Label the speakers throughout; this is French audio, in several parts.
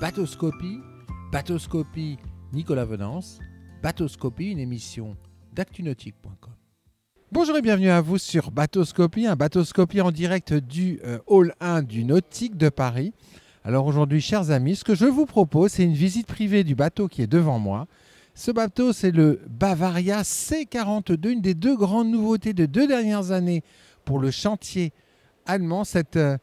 Speaker 1: Batoscopie, Batoscopie Nicolas Venance, Batoscopie, une émission d'actunautique.com. Bonjour et bienvenue à vous sur Batoscopie, un Batoscopie en direct du euh, Hall 1 du Nautique de Paris. Alors aujourd'hui, chers amis, ce que je vous propose, c'est une visite privée du bateau qui est devant moi. Ce bateau, c'est le Bavaria C42, une des deux grandes nouveautés de deux dernières années pour le chantier allemand. Cette, euh,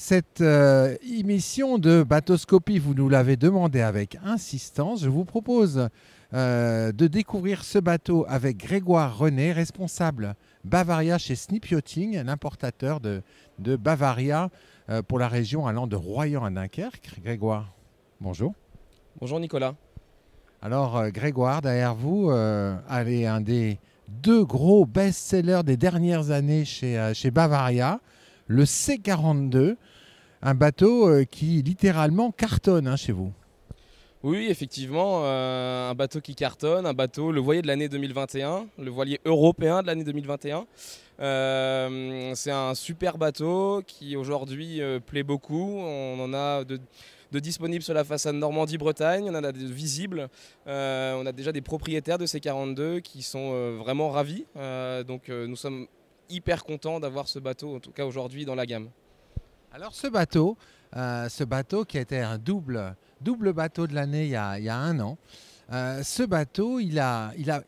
Speaker 1: cette euh, émission de bathoscopie, vous nous l'avez demandé avec insistance. Je vous propose euh, de découvrir ce bateau avec Grégoire René, responsable Bavaria chez snipyoting, l'importateur de, de, Bavaria euh, pour la région allant de Royan à Dunkerque. Grégoire, bonjour. Bonjour Nicolas. Alors Grégoire, derrière vous, allez un des deux gros best-sellers des dernières années chez, chez Bavaria le C42 un bateau euh, qui littéralement cartonne hein, chez vous.
Speaker 2: Oui, effectivement, euh, un bateau qui cartonne, un bateau, le voilier de l'année 2021, le voilier européen de l'année 2021. Euh, c'est un super bateau qui aujourd'hui plaît beaucoup. On en a de, de disponibles sur la façade Normandie-Bretagne, on en a de visibles. on a déjà des propriétaires de ces 42 qui sont vraiment ravis. donc nous sommes hyper contents d'avoir ce bateau, en tout cas aujourd'hui, dans la gamme.
Speaker 1: Alors ce bateau, euh, ce bateau qui a été un double, double bateau de l'année il, y a un an, euh, ce bateau, il a, il a euh,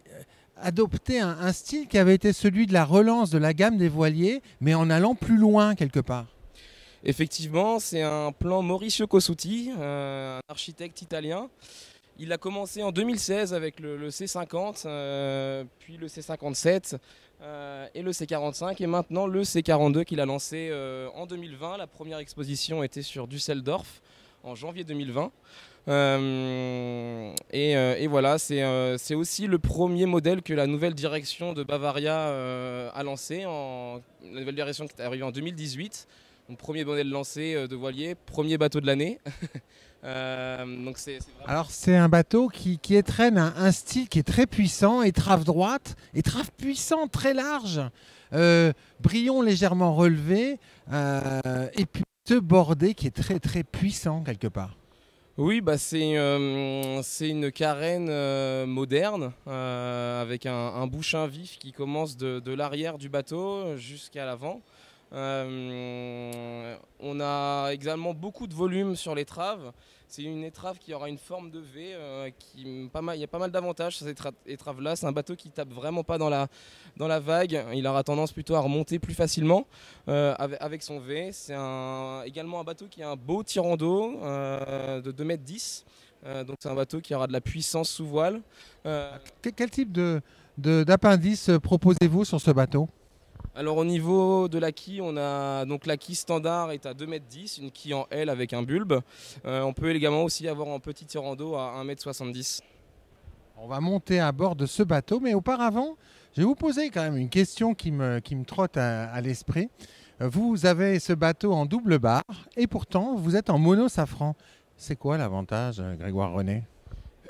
Speaker 1: adopté un, style qui avait été celui de la relance de la gamme des voiliers, mais en allant plus loin quelque part. Effectivement, c'est un plan Mauricio Cosuti,
Speaker 2: un architecte italien. Il a commencé en 2016 avec le, C50, puis le C57, euh, et le C45 et maintenant le C42 qu'il a lancé euh, en 2020. La première exposition était sur Düsseldorf en janvier 2020. Euh, et, voilà, c'est aussi le premier modèle que la nouvelle direction de Bavaria a lancé, en, la nouvelle direction qui est arrivée en 2018. premier modèle lancé de voilier, premier bateau de l'année. Euh,
Speaker 1: Alors c'est un bateau qui, qui un, style qui est très puissant, étrave droite, étrave puissant, très large, euh, brillon légèrement relevé, euh, et puis ce bordé qui est très très puissant quelque part.
Speaker 2: Oui, bah c'est une carène moderne avec un, bouchin vif qui commence de l'arrière du bateau jusqu'à l'avant. Euh, on a également beaucoup de volume sur l'étrave. C'est une étrave qui aura une forme de V. Euh, qui, pas mal, il y a pas mal d'avantages sur cette étrave-là. C'est un bateau qui tape vraiment pas dans la, dans la vague. Il aura tendance plutôt à remonter plus facilement euh, avec, son V. C'est également un bateau qui a un beau tirant d'eau de 2 mètres 10. donc c'est un bateau qui aura de la puissance sous voile. Quel type
Speaker 1: de, d'appendice proposez-vous sur ce bateau
Speaker 2: alors au niveau de la quille, on a donc la quille standard est à 2m10, une quille en L avec un bulbe. Euh, on peut également aussi avoir un petit tirant à 1m70.
Speaker 1: On va monter à bord de ce bateau, mais auparavant, je vais vous poser quand même une question qui me, qui me trotte à l'esprit. Euh, vous avez ce bateau en double barre et pourtant vous êtes en mono safran. C'est quoi l'avantage, euh, Grégoire René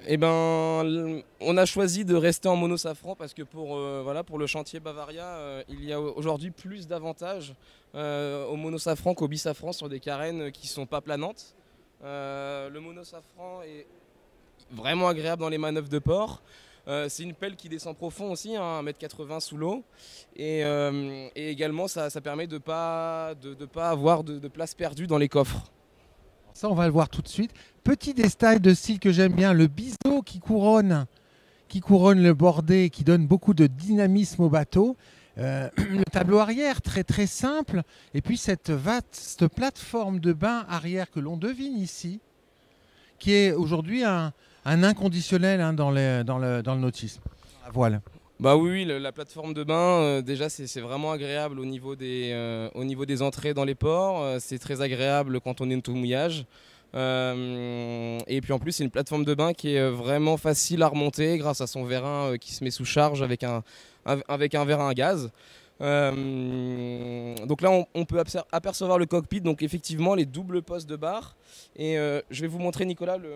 Speaker 1: eh
Speaker 2: ben, on a choisi de rester en mono safran parce que pour, euh, voilà, pour le chantier Bavaria, euh, il y a aujourd'hui plus d'avantages euh, au mono safran qu'au bisafran sur des carènes qui ne sont pas planantes. le mono safran est vraiment agréable dans les manœuvres de port. c'est une pelle qui descend profond aussi, hein, 1m80 sous l'eau. Et, également, ça, permet de ne pas, de, pas avoir de place perdue dans les coffres.
Speaker 1: Ça, on va le voir tout de suite. Petit détail de style que j'aime bien, le biseau qui couronne, qui couronne le bordé, qui donne beaucoup de dynamisme au bateau. Euh, le tableau arrière, très très simple. Et puis cette vaste plateforme de bain arrière que l'on devine ici, qui est aujourd'hui un, inconditionnel hein, dans, le dans, le, dans nautisme. La voile.
Speaker 2: Bah oui, la plateforme de bain, euh, déjà, c'est vraiment agréable au niveau, des, euh, au niveau des entrées dans les ports. Euh, c'est très agréable quand on est en tout mouillage. et puis en plus, c'est une plateforme de bain qui est vraiment facile à remonter grâce à son vérin qui se met sous charge avec un, avec un vérin à gaz. donc là, on, peut apercevoir le cockpit, donc effectivement les doubles postes de bar. Et je vais vous montrer, Nicolas, le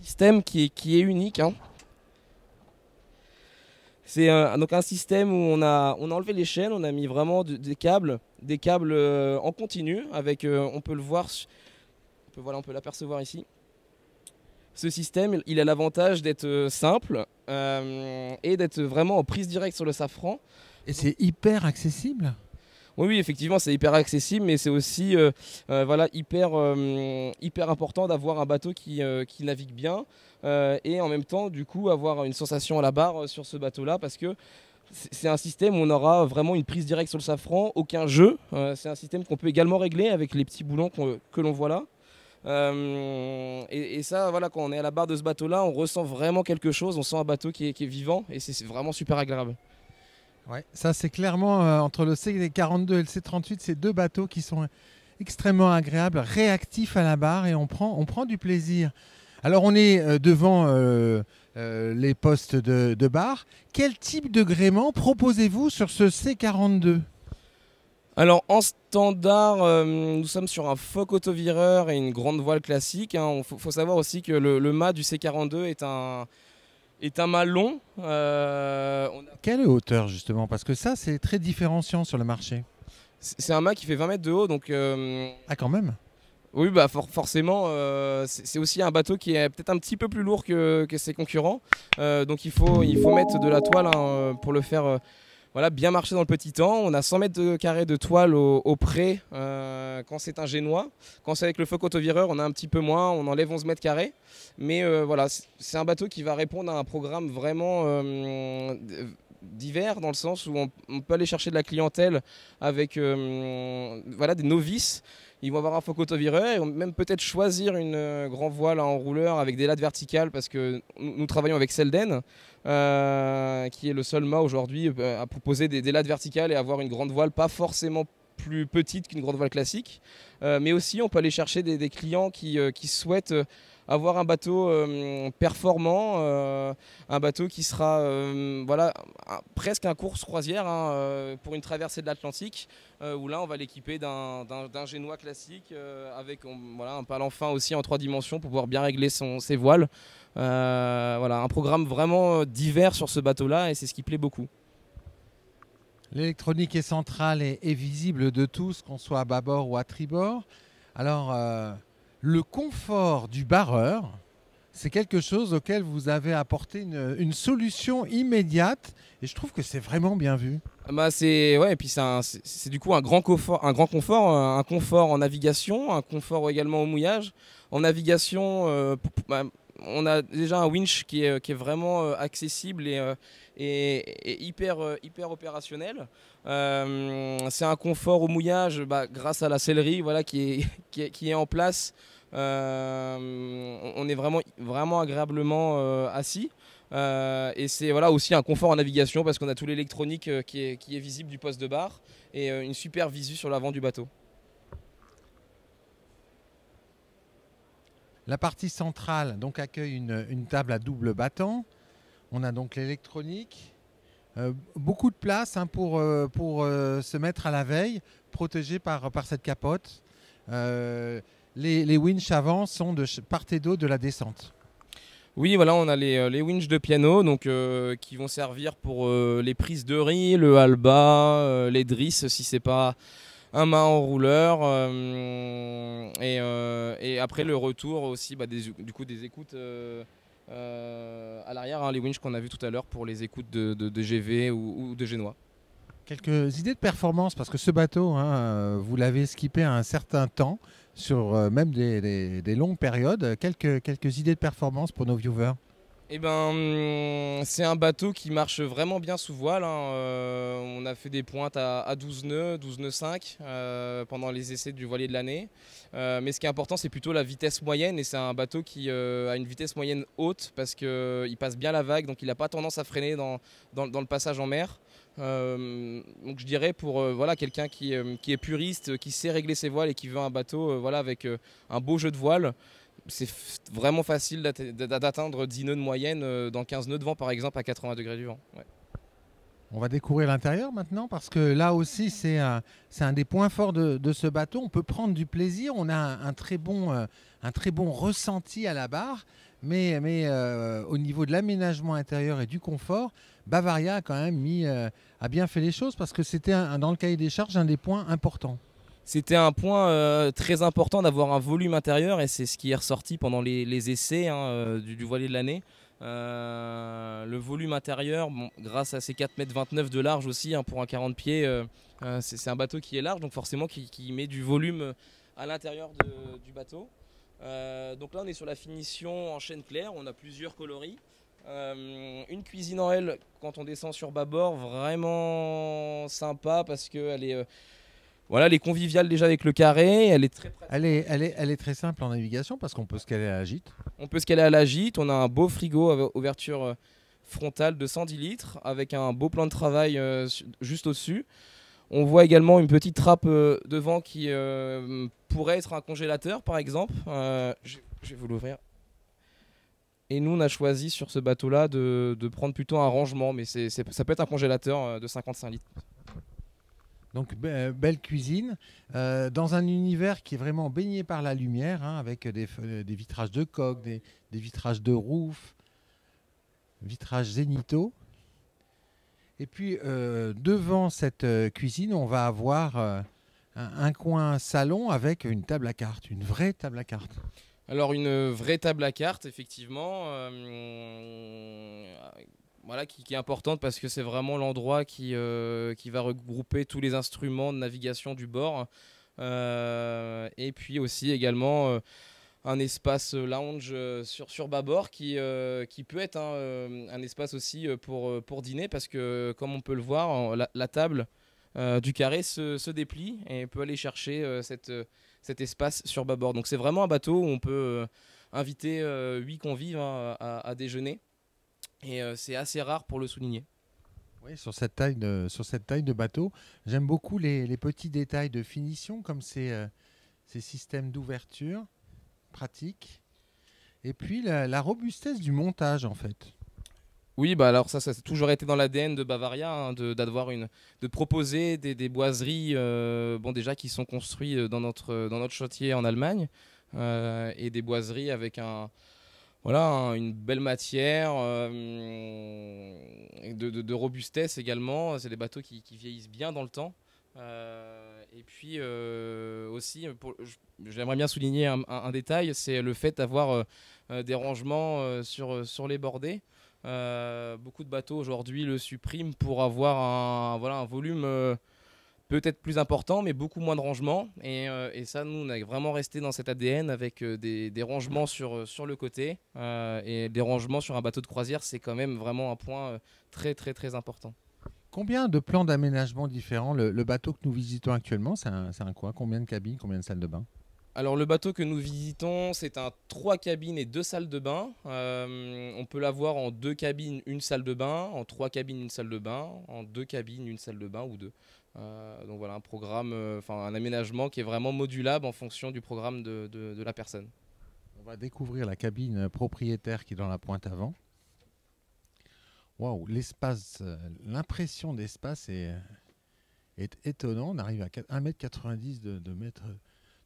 Speaker 2: système qui est, qui est unique. Hein. C'est un, donc un système où on a, on enlevé les chaînes, on a mis vraiment des câbles, des câbles euh, en continu. Avec, euh, on peut le voir, on peut, l'apercevoir ici. Ce système, il a l'avantage d'être euh, simple et d'être vraiment en prise directe sur le safran. Et c'est hyper accessible oui, effectivement, c'est hyper accessible, mais c'est aussi euh, euh, voilà, hyper, euh, hyper important d'avoir un bateau qui, navigue bien et en même temps, du coup, avoir une sensation à la barre sur ce bateau-là parce que c'est un système où on aura vraiment une prise directe sur le safran, aucun jeu. c'est un système qu'on peut également régler avec les petits boulons que l'on voit là. et, ça, voilà, quand on est à la barre de ce bateau-là, on ressent vraiment quelque chose, on sent un bateau qui est vivant
Speaker 1: et c'est vraiment super agréable. Ouais, ça c'est clairement euh, entre le C42 et le C38, c'est deux bateaux qui sont extrêmement agréables, réactifs à la barre et on prend, on prend du plaisir. Alors on est euh, devant euh, les postes de, de barre. Quel type de gréement proposez-vous sur ce C42
Speaker 2: alors en standard, nous sommes sur un foc autovireur et une grande voile classique. Il hein. faut, savoir aussi que le, le mât du C42 est un, est un mât long.
Speaker 1: Euh, Quelle hauteur justement Parce que ça, c'est très différenciant sur le marché. C'est un mât qui fait 20 mètres de haut, donc... Euh, ah quand même Oui, bah forcément, euh,
Speaker 2: c'est aussi un bateau qui est peut-être un petit peu plus lourd que, ses concurrents. donc il faut, il faut mettre de la toile hein, pour le faire voilà, bien marché dans le petit temps. On a 100 mètres carrés de toile au, pré euh, quand c'est un génois. Quand c'est avec le foc autovireur, on a un petit peu moins, on enlève 11 mètres carrés. Mais euh, voilà, c'est un bateau qui va répondre à un programme vraiment euh, divers dans le sens où on, peut aller chercher de la clientèle avec voilà, des novices ils vont avoir un faux vireur, et même peut-être choisir une euh, grande voile en rouleur avec des lattes verticales parce que nous, travaillons avec Selden, euh, qui est le seul mât aujourd'hui euh, à proposer des, des lattes verticales et avoir une grande voile pas forcément plus petite qu'une grande voile classique. mais aussi, on peut aller chercher des, clients qui, qui souhaitent avoir un bateau euh, performant, euh, un bateau qui sera euh, voilà, presque un course croisière hein, pour une traversée de l'Atlantique, où là on va l'équiper d'un génois classique avec voilà, un palanfin aussi en trois dimensions pour pouvoir bien régler son, ses voiles. voilà, un programme vraiment divers sur ce
Speaker 1: bateau-là et c'est ce qui plaît beaucoup. L'électronique est centrale et, visible de tous, qu'on soit à bâbord ou à tribord. Alors, le confort du barreur, c'est quelque chose auquel vous avez apporté une, solution immédiate et je trouve que c'est vraiment bien vu.
Speaker 2: Ah bah, c'est ouais, et puis c'est du coup un grand confort, un grand confort, euh, un confort en navigation, un confort également au mouillage. En navigation, euh, bah, on a déjà un winch qui est, vraiment euh, accessible et, euh, euh, hyper, opérationnel. c'est un confort au mouillage bah, grâce à la sellerie voilà, qui, est, en place. on est vraiment, agréablement assis. et c'est voilà aussi un confort en navigation parce qu'on a tout l'électronique qui est, visible du poste de bar et une super visu sur l'avant du bateau.
Speaker 1: La partie centrale donc, accueille une, table à double battant. On a donc l'électronique. Euh, beaucoup de place hein, pour, euh, pour euh, se mettre à la veille, protégé par, par cette capote. les, les winches avant sont de part et d'autre de la descente.
Speaker 2: Oui, voilà, on a les, les winches de piano donc, qui vont servir pour les prises de riz, le halba, les drisses si c'est pas un main en rouleur. Euh, euh, et, après le retour aussi bah, des, du coup des écoutes. Euh, à l'arrière, hein, les winches qu'on a vu tout à l'heure pour les écoutes de, GV ou, de Génois
Speaker 1: quelques idées de performance parce que ce bateau, hein, vous l'avez skippé à un certain temps, sur même des, longues périodes. Quelques, quelques idées de performance pour nos viewers
Speaker 2: eh ben, hum, c'est un bateau qui marche vraiment bien sous voile. Hein. Euh, on a fait des pointes à, 12 nœuds, 12 nœuds 5 euh, pendant les essais du voilier de l'année. Euh, mais ce qui est important, c'est plutôt la vitesse moyenne. Et c'est un bateau qui a une vitesse moyenne haute parce qu'il passe bien la vague, donc il n'a pas tendance à freiner dans, le passage en mer. donc je dirais pour voilà, quelqu'un qui, est puriste, qui sait régler ses voiles et qui veut un bateau voilà, avec un beau jeu de voile, c'est vraiment facile d'atteindre 10 nœuds de moyenne euh, dans 15 nœuds de vent, par exemple, à 80 degrés du vent.
Speaker 1: On va découvrir l'intérieur maintenant parce que là aussi c'est un, des points forts de, ce bateau. On peut prendre du plaisir, on a un, euh, très, bon, ressenti à la barre, mais, euh, au niveau de l'aménagement intérieur et du confort, Bavaria a quand même mis, a bien fait les choses parce que c'était dans le cahier des charges un des points importants
Speaker 2: c'était un point euh, très important d'avoir un volume intérieur et c'est ce qui est ressorti pendant les, essais hein, euh, du, voilier de l'année. Euh, le volume intérieur, grâce à ces 4,29 m de large aussi, hein, pour un 40 pieds, c'est un bateau qui est large, donc forcément qui, met du volume à l'intérieur du bateau. donc là on est sur la finition en chaîne claire, on a plusieurs coloris. une cuisine en L quand on descend sur bâbord, vraiment sympa parce qu'elle est,
Speaker 1: voilà, elle est conviviale déjà avec le carré, elle est très simple en navigation parce qu'on peut se caler
Speaker 2: à la gîte. On peut se caler à la gîte, on a un beau frigo à ouverture euh, frontale de 110 litres avec un beau plan de travail euh, juste au-dessus. On voit également une petite trappe euh, devant qui pourrait être un congélateur par exemple. je, vais vous l'ouvrir. Et nous, on a choisi sur ce bateau-là de, prendre plutôt un rangement,
Speaker 1: mais c'est ça peut être un congélateur de 55 litres. Donc euh, belle cuisine euh, dans un univers qui est vraiment baigné par la lumière, hein, avec euh, des, vitrages de coque, des, vitrages de rouf, vitrages zénithaux. Et puis devant cette cuisine, on va avoir un, coin salon avec une table à carte, une vraie table à carte.
Speaker 2: Alors une vraie table à carte effectivement voilà, qui, est importante parce que c'est vraiment l'endroit qui, euh, qui va regrouper tous les instruments de navigation du bord. Euh, et puis aussi également euh, un espace lounge sur, sur bâbord qui, qui peut être hein, un espace aussi pour, pour dîner parce que comme on peut le voir, la, table du carré se, déplie et peut aller chercher cette, cet espace sur bâbord. Donc c'est vraiment un bateau où on peut inviter huit convives hein, à, déjeuner. Et euh, c'est assez rare pour le souligner.
Speaker 1: Oui, sur cette taille de, sur cette taille de bateau. J'aime beaucoup les, les, petits détails de finition, comme ces, euh, ces systèmes d'ouverture pratiques. Et puis la, robustesse du montage, en fait. Oui, bah alors ça, ça a toujours
Speaker 2: été dans l'ADN de Bavaria, hein, de, d'avoir une, de proposer des, des boiseries, euh, bon déjà qui sont construites dans notre, dans notre chantier en Allemagne, et des boiseries avec un, voilà, hein, une belle matière, euh, de, robustesse également. C'est des bateaux qui, vieillissent bien dans le temps. Euh, et puis euh, aussi, j'aimerais bien souligner un, détail, c'est le fait d'avoir des rangements sur, les bordées. beaucoup de bateaux aujourd'hui le suppriment pour avoir un volume peut-être plus important, mais beaucoup moins de rangements. Euh, et, ça, nous, on a vraiment resté dans cet ADN avec euh, des, rangements sur, euh, le côté. et des rangements sur un bateau de croisière, c'est quand même vraiment un point très, très, très important.
Speaker 1: Combien de plans d'aménagement différents le, bateau que nous visitons actuellement, c'est un, quoi Combien de cabines Combien de salles de bain
Speaker 2: alors le bateau que nous visitons, c'est un trois cabines et deux salles de bain. on peut l'avoir en deux cabines, une salle de bain, en trois cabines, une salle de bain, en deux cabines, une salle de bain ou deux. Euh, donc voilà, un programme, euh, enfin un aménagement qui est vraiment modulable en fonction du programme de, la personne.
Speaker 1: On va découvrir la cabine propriétaire qui est dans la pointe avant. Waouh, l'espace, euh, l'impression d'espace est, est étonnant. On arrive à 1m90 de, de,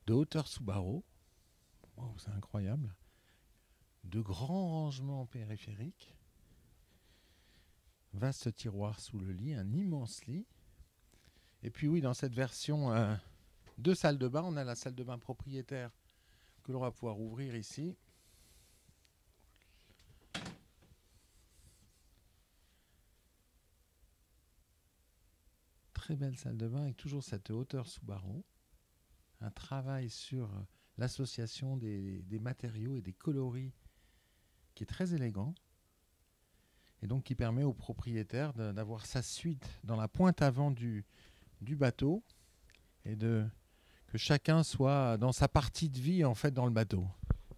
Speaker 1: de hauteur sous barreau. c'est incroyable. De grands rangements périphériques. Vaste tiroir sous le lit, un immense lit et puis oui, dans cette version euh, de salle de bain, on a la salle de bain propriétaire que l'on va pouvoir ouvrir ici. Très belle salle de bain avec toujours cette hauteur sous barreau. Un travail sur euh, l'association des, des, matériaux et des coloris qui est très élégant et donc qui permet au propriétaire d'avoir sa suite dans la pointe avant du, du bateau et de que chacun soit dans sa partie de vie en fait dans le bateau.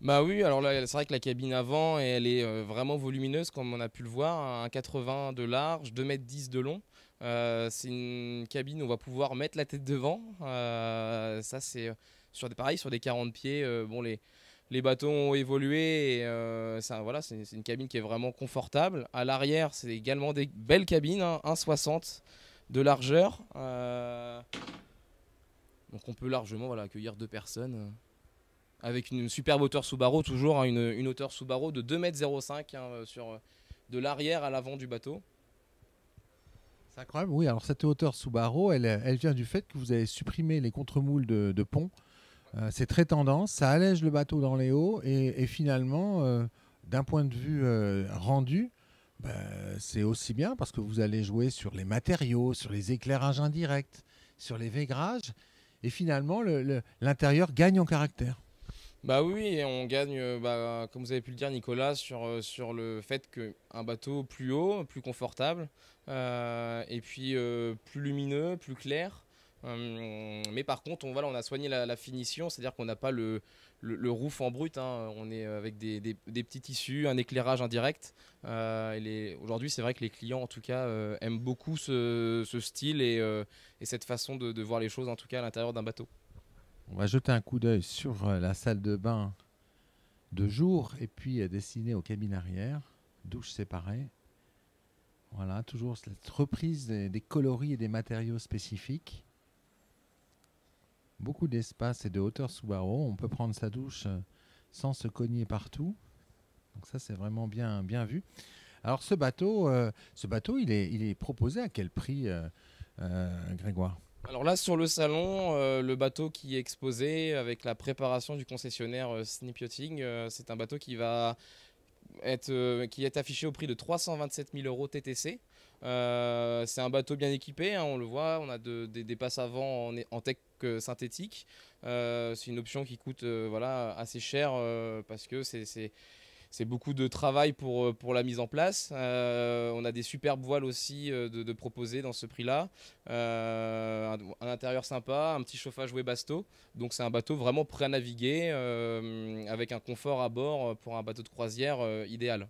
Speaker 2: Bah oui, alors là, c'est vrai que la cabine avant, elle est euh, vraiment volumineuse, comme on a pu le voir, 1,80 hein, de large, 2 mètres 10 de long. Euh, c'est une cabine où on va pouvoir mettre la tête devant. Euh, ça, c'est sur des pareils sur des 40 pieds. bon, les, les bateaux ont évolué. Et, ça, voilà, c'est une cabine qui est vraiment confortable. À l'arrière, c'est également des belles cabines, 1,60. Hein, de largeur. Euh, donc on peut largement voilà, accueillir deux personnes. Euh, avec une superbe hauteur sous barreau, toujours, hein, une, hauteur sous barreau de 2,05 m hein, euh, sur, de l'arrière à l'avant du bateau.
Speaker 1: C'est incroyable, oui. Alors cette hauteur sous barreau, elle, elle, vient du fait que vous avez supprimé les contre-moules de, pont. c'est très tendance, ça allège le bateau dans les hauts et, finalement, d'un point de vue rendu, bah, c'est aussi bien parce que vous allez jouer sur les matériaux, sur les éclairages indirects, sur les végrages, et finalement l'intérieur gagne en caractère.
Speaker 2: Bah oui, on gagne, euh, bah, comme vous avez pu le dire Nicolas, sur, euh, sur le fait qu'un bateau plus haut, plus confortable, euh, et puis plus lumineux, plus clair. mais par contre, on, voilà, on a soigné la finition, c'est-à-dire qu'on n'a pas le, le, roof en brut. Hein, on est avec des, petits tissus, un éclairage indirect. Euh, aujourd'hui, c'est vrai que les clients, en tout cas, euh, aiment beaucoup ce, style euh, et, cette façon de, voir les choses, en tout cas, à l'intérieur d'un bateau.
Speaker 1: On va jeter un coup d'œil sur la salle de bain de jour et puis destinée aux cabines arrière, douche séparée. Voilà, toujours cette reprise des coloris et des matériaux spécifiques beaucoup d'espace et de hauteur sous barreau. On peut prendre sa douche euh, sans se cogner partout. Donc ça, c'est vraiment bien, bien vu. Alors ce bateau, euh, ce bateau, il est, il est proposé à quel prix, euh, Grégoire
Speaker 2: alors là, sur le salon, le bateau qui est exposé avec la préparation du concessionnaire Snipioting, c'est un bateau qui va être, qui est affiché au prix de 327 000 euros TTC. Euh, c'est un bateau bien équipé, hein, on le voit, on a des, passes avant en, en tech euh, synthétique. Euh, c'est une option qui coûte voilà, assez cher parce que c'est beaucoup de travail pour, la mise en place. on a des superbes voiles aussi de, proposer dans ce prix-là. un, intérieur sympa, un petit chauffage webasto. Donc c'est un bateau vraiment prêt à naviguer avec un confort à bord pour un bateau de croisière idéal.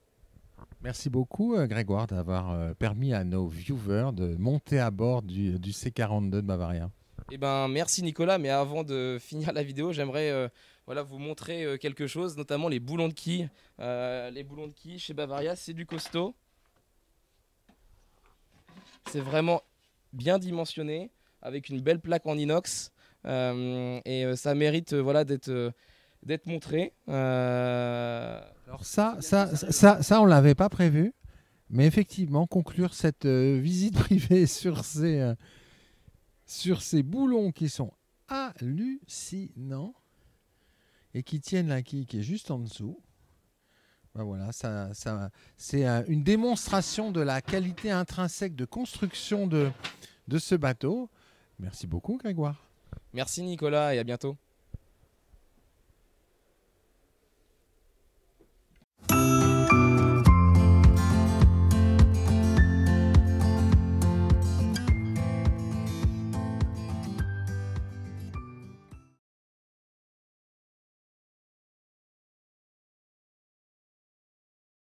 Speaker 1: Merci beaucoup, euh, Grégoire, d'avoir euh, permis à nos viewers de monter à bord du, C42 de Bavaria.
Speaker 2: Eh ben, merci Nicolas, mais avant de finir la vidéo, j'aimerais euh, voilà, vous montrer quelque chose, notamment les boulons de quilles. les boulons de quilles chez Bavaria, c'est du costaud. C'est vraiment bien dimensionné, avec une belle plaque en inox. et ça mérite voilà, d'être d'être montré. Euh,
Speaker 1: Alors ça, ça, ça, ça, on l'avait pas prévu, mais effectivement, conclure cette euh, visite privée sur ces, euh, sur ces boulons qui sont hallucinants et qui tiennent la quille qui est juste en dessous. Ben voilà, ça, ça, c'est une démonstration de la qualité intrinsèque de construction de, de ce bateau. Merci beaucoup, Grégoire.
Speaker 2: Merci, Nicolas, et à bientôt.